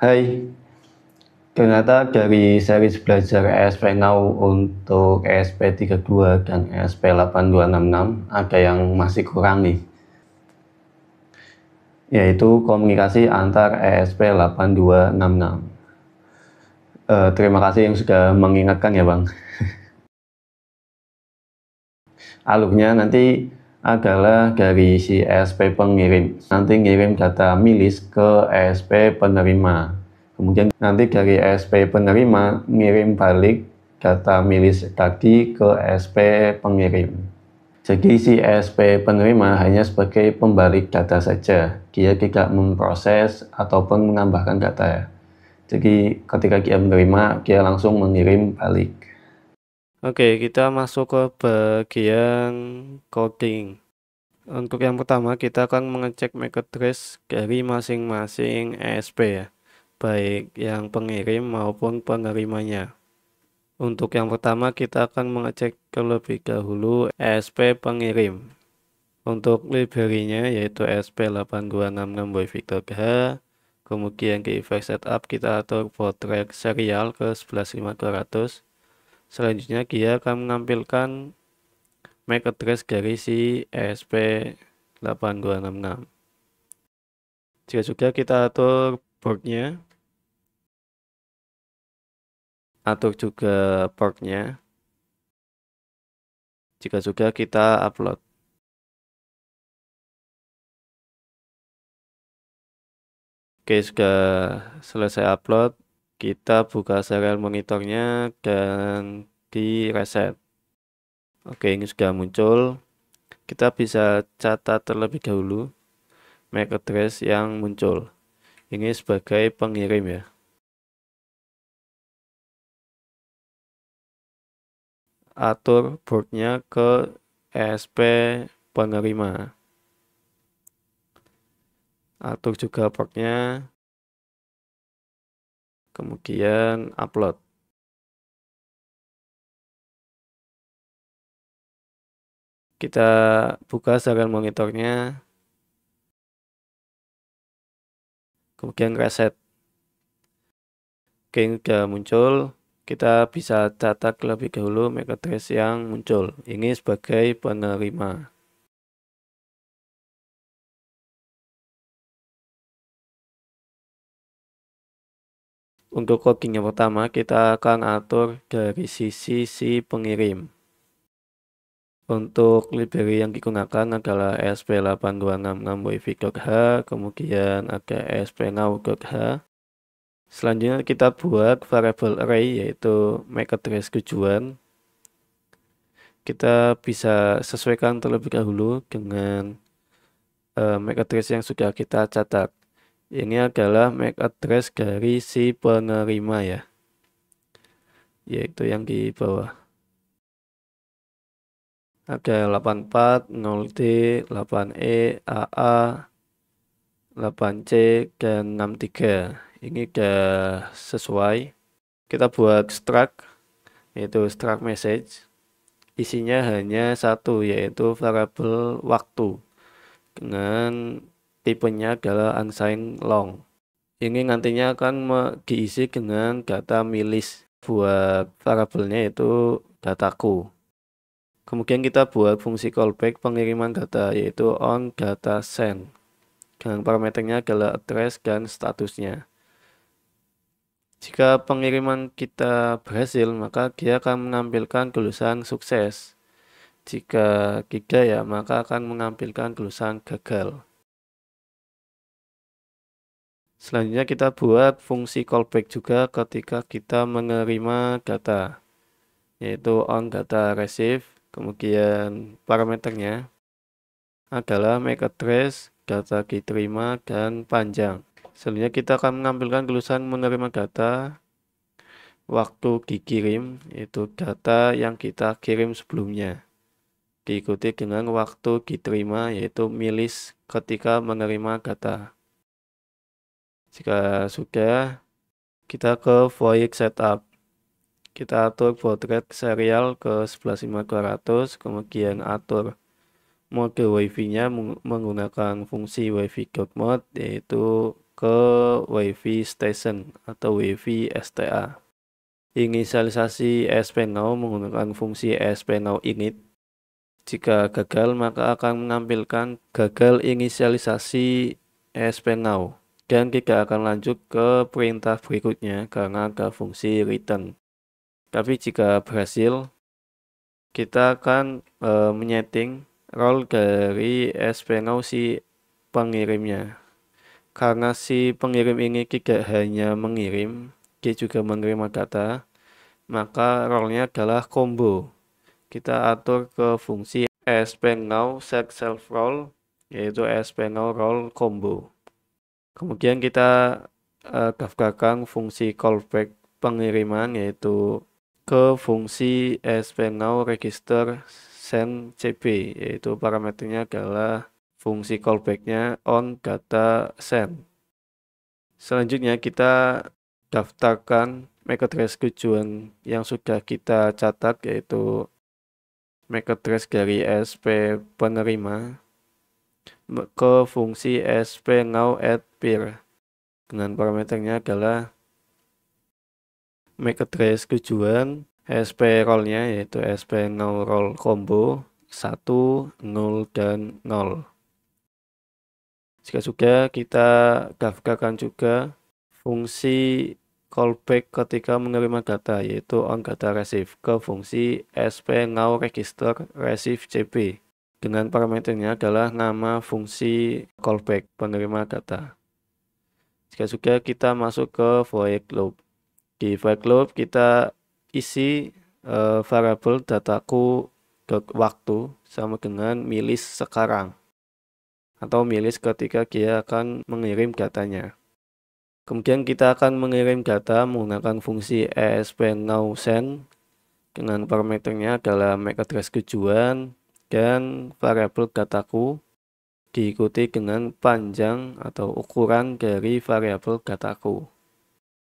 Hai, ternyata dari seri belajar ESP Now untuk ESP 32 dan ESP 8266 ada yang masih kurang nih yaitu komunikasi antar ESP 8266 e, terima kasih yang sudah mengingatkan ya Bang alurnya nanti adalah dari si ESP pengirim. Nanti ngirim data milis ke ESP penerima. Kemudian nanti dari ESP penerima ngirim balik data milis tadi ke ESP pengirim. Jadi si ESP penerima hanya sebagai pembalik data saja. Dia tidak memproses ataupun menambahkan data. Jadi ketika dia menerima, dia langsung mengirim balik. Oke, kita masuk ke bagian coding. Untuk yang pertama, kita akan mengecek MAC address dari masing-masing ESP ya, baik yang pengirim maupun penerimanya. Untuk yang pertama, kita akan mengecek terlebih dahulu ESP pengirim. Untuk library-nya yaitu ESP8266 Boy Victor GH, kemudian ke effect setup kita atur portrait serial ke 11500 Selanjutnya dia akan menampilkan MAC address dari si ESP8266. Jika juga kita atur portnya, atur juga portnya. Jika juga kita upload. Oke, sudah selesai upload. Kita buka serial monitornya dan di reset. Oke, ini sudah muncul. Kita bisa catat terlebih dahulu MAC address yang muncul. Ini sebagai pengirim ya. Atur boardnya ke ESP penerima. Atur juga portnya kemudian upload. Kita buka serial monitornya. Kemudian reset. Oke, ini muncul. Kita bisa catat lebih dahulu mereka yang muncul. Ini sebagai penerima. Untuk logging yang pertama, kita akan atur dari sisi si pengirim. Untuk library yang digunakan adalah SP8266 wifi.h, kemudian ada SP now.h. Selanjutnya kita buat variable array yaitu make address tujuan. Kita bisa sesuaikan terlebih dahulu dengan uh, make address yang sudah kita catat ini adalah MAC address dari si penerima ya yaitu yang di bawah ada 84 0 8E AA 8C dan 63 ini sudah sesuai kita buat struct yaitu struct message isinya hanya satu yaitu variable waktu dengan tipenya adalah unsigned long. Ini nantinya akan diisi dengan data milis buat variabelnya yaitu dataku. Kemudian kita buat fungsi callback pengiriman data yaitu on data send dengan parameternya adalah address dan statusnya. Jika pengiriman kita berhasil, maka dia akan menampilkan tulisan sukses. Jika tidak ya, maka akan menampilkan tulisan gagal. Selanjutnya kita buat fungsi callback juga ketika kita menerima data yaitu on data receive kemudian parameternya adalah make address data diterima dan panjang selanjutnya kita akan menampilkan tulisan menerima data waktu dikirim yaitu data yang kita kirim sebelumnya diikuti dengan waktu diterima yaitu milis ketika menerima data jika sudah, kita ke void setup. Kita atur portrait serial ke 11500, kemudian atur mode wifi-nya menggunakan fungsi wifi code mode yaitu ke wifi station atau wifi STA. Inisialisasi ESP now menggunakan fungsi ESP now init. Jika gagal maka akan menampilkan gagal inisialisasi ESP now dan kita akan lanjut ke perintah berikutnya karena ke fungsi return. Tapi jika berhasil, kita akan e, menyeting role dari SPNO si pengirimnya. Karena si pengirim ini tidak hanya mengirim, dia juga menerima data, maka role-nya adalah combo. Kita atur ke fungsi SPNO set self role yaitu SPNO role combo. Kemudian kita uh, eh, kafkakan fungsi callback pengiriman yaitu ke fungsi spnow register send cb yaitu parameternya adalah fungsi callbacknya on data send. Selanjutnya kita daftarkan address tujuan yang sudah kita catat yaitu address dari SP penerima ke fungsi sp now at peer dengan parameternya adalah make address trace tujuan sp rollnya yaitu sp now roll combo 1 0 dan 0 jika sudah kita daftarkan juga fungsi callback ketika menerima data yaitu on data receive ke fungsi sp now register receive cp dengan parameternya adalah nama fungsi callback penerima data. Jika sudah kita masuk ke void loop. Di void loop kita isi uh, eh, variabel dataku waktu sama dengan milis sekarang atau milis ketika dia akan mengirim datanya. Kemudian kita akan mengirim data menggunakan fungsi ESP now send dengan parameternya adalah MAC address tujuan dan variabel dataku diikuti dengan panjang atau ukuran dari variabel dataku.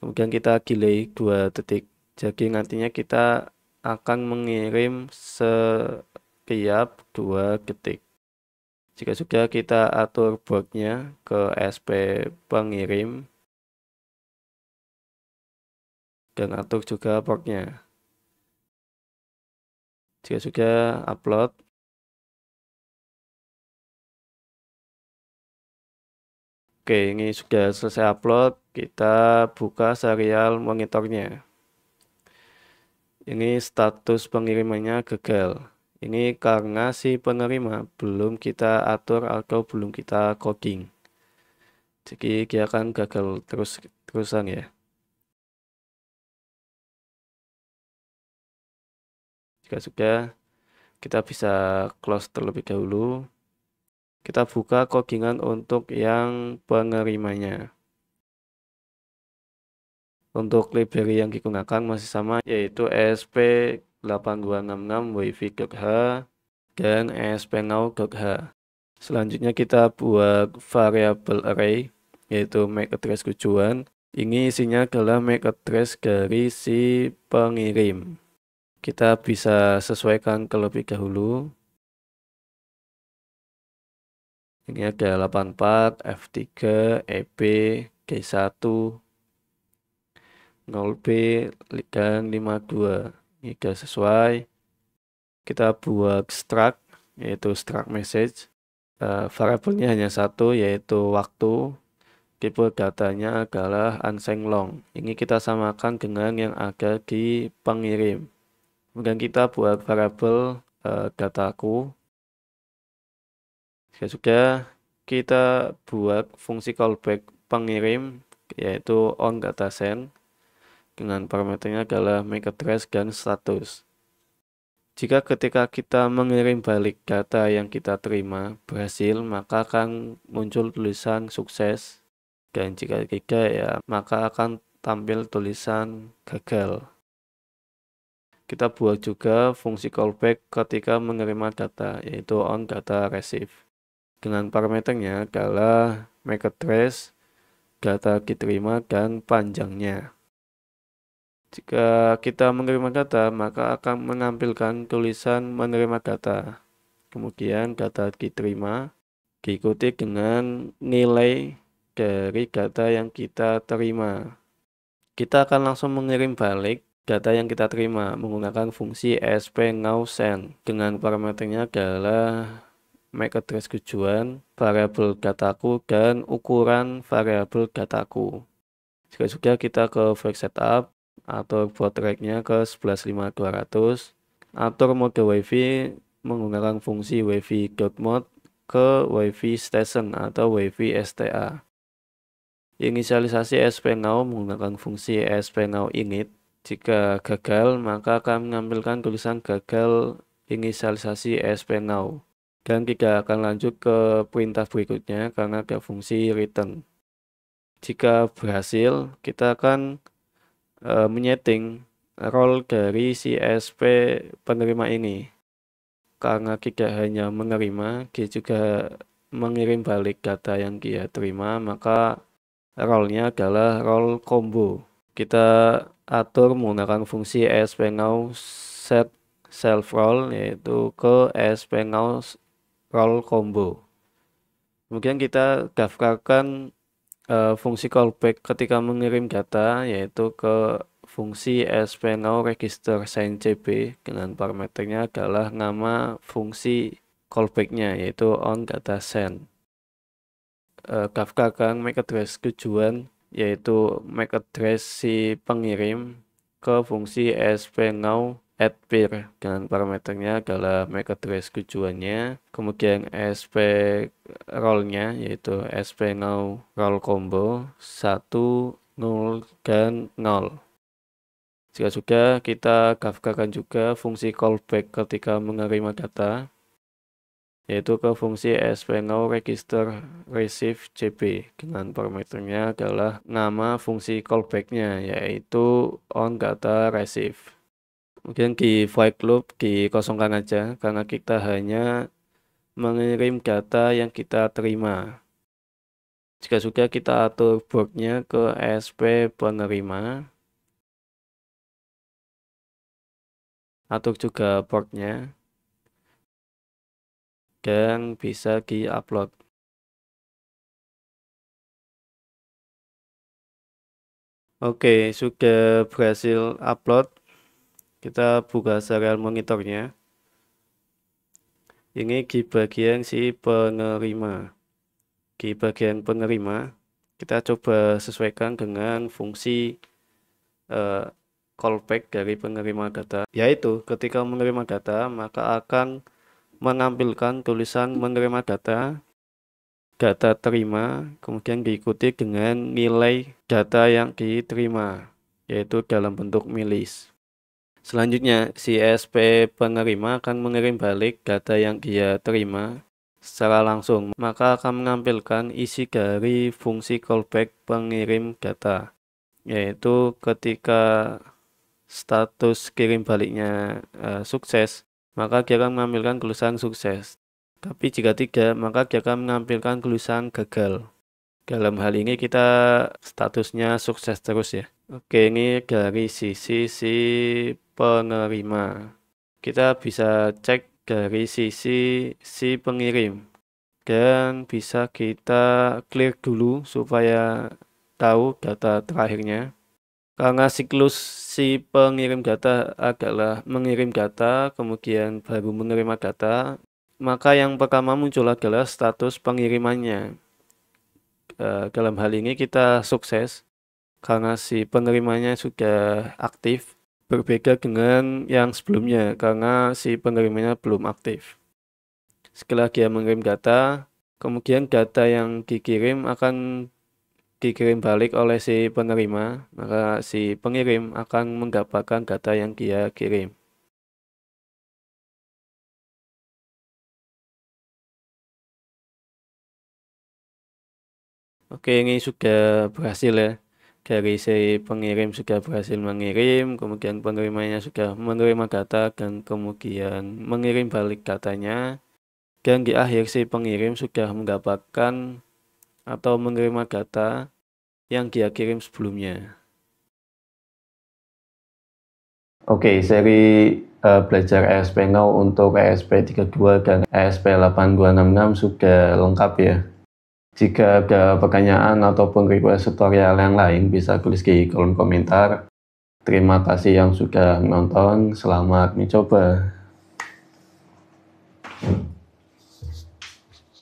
Kemudian kita delay 2 detik. Jadi nantinya kita akan mengirim setiap 2 detik. Jika sudah kita atur boardnya ke SP pengirim dan atur juga boxnya Jika sudah upload Oke, ini sudah selesai upload. Kita buka serial monitornya. Ini status pengirimannya gagal. Ini karena si penerima belum kita atur atau belum kita coding. Jadi dia akan gagal terus terusan ya. Jika sudah, kita bisa close terlebih dahulu. Kita buka codingan untuk yang penerimanya. Untuk library yang digunakan masih sama yaitu ESP8266 WiFi.h dan ESPNow.h. Selanjutnya kita buat variable array yaitu make address tujuan. Ini isinya adalah make address dari si pengirim. Kita bisa sesuaikan terlebih dahulu ini ada 84 F3 EB G1 0B dan 52 ini sudah sesuai kita buat struct yaitu struct message uh, variabelnya hanya satu yaitu waktu tipe datanya adalah unsigned long ini kita samakan dengan yang ada di pengirim kemudian kita buat variabel uh, dataku ya sudah kita buat fungsi callback pengirim yaitu on data send dengan parameternya adalah make address dan status jika ketika kita mengirim balik data yang kita terima berhasil, maka akan muncul tulisan sukses. Dan jika tidak ya, maka akan tampil tulisan gagal. Kita buat juga fungsi callback ketika menerima data, yaitu on data receive dengan parameternya adalah method address data diterima, dan panjangnya. Jika kita menerima data, maka akan menampilkan tulisan menerima data. Kemudian data diterima diikuti dengan nilai dari data yang kita terima. Kita akan langsung mengirim balik data yang kita terima menggunakan fungsi sp now send dengan parameternya adalah Make address tujuan, variabel dataku, dan ukuran variabel dataku. Jika sudah kita ke flag setup, atur baud rate-nya ke 115200, atur mode wifi menggunakan fungsi wifi mode ke wifi station atau wifi STA. Inisialisasi SP now menggunakan fungsi SP now init. Jika gagal, maka akan menampilkan tulisan gagal inisialisasi SP now dan tidak akan lanjut ke perintah berikutnya karena ada fungsi return. Jika berhasil, kita akan e, menyeting role dari CSP penerima ini. Karena tidak hanya menerima, dia juga mengirim balik data yang dia terima, maka role-nya adalah role combo. Kita atur menggunakan fungsi sp now set self role yaitu ke sp now call combo. Kemudian kita daftarkan uh, fungsi callback ketika mengirim data yaitu ke fungsi SPNO register cb dengan parameternya adalah nama fungsi callbacknya yaitu on data send. Uh, daftarkan make address tujuan yaitu make address si pengirim ke fungsi SP now add peer dengan parameternya adalah address tujuannya kemudian sp role-nya yaitu sp now role combo 1 0 dan 0 jika sudah kita kafkakan juga fungsi callback ketika menerima data yaitu ke fungsi sp now register receive cp dengan parameternya adalah nama fungsi callbacknya yaitu on data receive mungkin di void club dikosongkan aja karena kita hanya mengirim data yang kita terima. Jika sudah kita atur boardnya ke SP penerima. Atur juga boardnya. Dan bisa di-upload. Oke, sudah berhasil upload kita buka serial monitornya ini di bagian si penerima di bagian penerima kita coba sesuaikan dengan fungsi uh, eh, callback dari penerima data yaitu ketika menerima data maka akan menampilkan tulisan menerima data data terima kemudian diikuti dengan nilai data yang diterima yaitu dalam bentuk milis Selanjutnya, si SP penerima akan mengirim balik data yang dia terima secara langsung, maka akan menampilkan isi dari fungsi callback pengirim data, yaitu ketika status kirim baliknya e, sukses, maka dia akan menampilkan tulisan sukses. Tapi jika tidak, maka dia akan menampilkan tulisan gagal. Dalam hal ini kita statusnya sukses terus ya. Oke, ini dari sisi si penerima. Kita bisa cek dari sisi si pengirim dan bisa kita clear dulu supaya tahu data terakhirnya. Karena siklus si pengirim data adalah mengirim data, kemudian baru menerima data, maka yang pertama muncul adalah status pengirimannya. E, dalam hal ini kita sukses karena si penerimanya sudah aktif berbeda dengan yang sebelumnya karena si pengirimnya belum aktif. Setelah dia mengirim data, kemudian data yang dikirim akan dikirim balik oleh si penerima, maka si pengirim akan mendapatkan data yang dia kirim. Oke, ini sudah berhasil ya dari si pengirim sudah berhasil mengirim, kemudian penerimannya sudah menerima kata dan kemudian mengirim balik katanya, Dan di akhir si pengirim sudah mendapatkan atau menerima kata yang dia kirim sebelumnya. Oke, seri uh, belajar ESP Now untuk ESP 32 dan ESP 8266 sudah lengkap ya. Jika ada pertanyaan ataupun request tutorial yang lain bisa tulis di kolom komentar. Terima kasih yang sudah menonton, selamat mencoba.